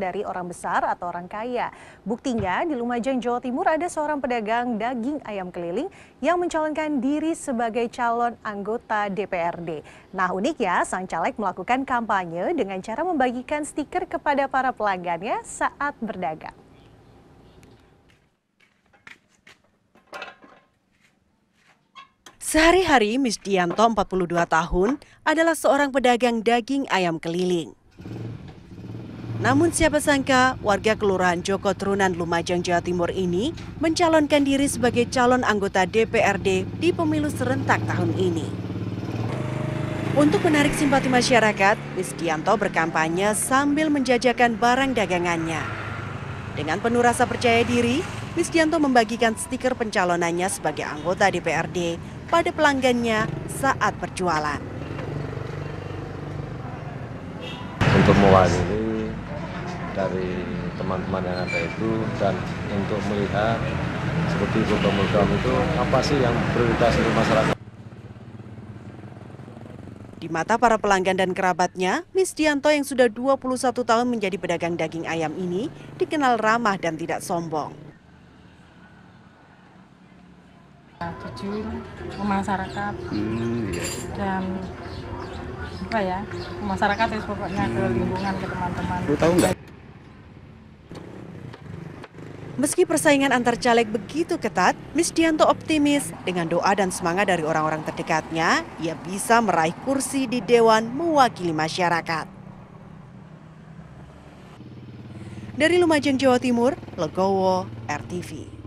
dari orang besar atau orang kaya. Buktinya di Lumajang, Jawa Timur ada seorang pedagang daging ayam keliling yang mencalonkan diri sebagai calon anggota DPRD. Nah unik ya sang caleg melakukan kampanye dengan cara membagikan stiker kepada para pelanggannya saat berdagang. Sehari-hari, Misdianto, 42 tahun, adalah seorang pedagang daging ayam keliling. Namun siapa sangka warga Kelurahan Joko Trunan Lumajang Jawa Timur ini mencalonkan diri sebagai calon anggota DPRD di pemilu serentak tahun ini. Untuk menarik simpati masyarakat, Wisdianto berkampanye sambil menjajakan barang dagangannya. Dengan penuh rasa percaya diri, Wisdianto membagikan stiker pencalonannya sebagai anggota DPRD pada pelanggannya saat perjualan. Untuk mewakili dari teman-teman yang ada itu dan untuk melihat seperti program-program itu apa sih yang prioritas untuk masyarakat. Di mata para pelanggan dan kerabatnya, Misdianto yang sudah 21 tahun menjadi pedagang daging ayam ini dikenal ramah dan tidak sombong. Jujur, masyarakat hmm, iya. dan apa ya, masyarakat itu pokoknya ke lingkungan ke teman-teman. tahu nggak? Meski persaingan antar caleg begitu ketat, Miss Dianto optimis dengan doa dan semangat dari orang-orang terdekatnya, ia bisa meraih kursi di Dewan mewakili masyarakat. Dari Lumajang, Jawa Timur, Legowo, RTV.